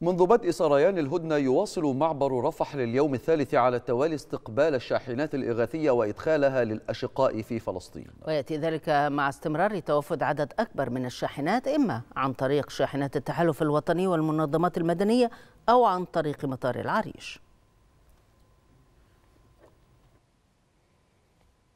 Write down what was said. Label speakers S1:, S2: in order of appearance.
S1: منذ بدء سريان الهدنة يواصل معبر رفح لليوم الثالث على التوالي استقبال الشاحنات الإغاثية وإدخالها للأشقاء في فلسطين
S2: ويأتي ذلك مع استمرار توافد عدد أكبر من الشاحنات إما عن طريق شاحنات التحالف الوطني والمنظمات المدنية أو عن طريق مطار العريش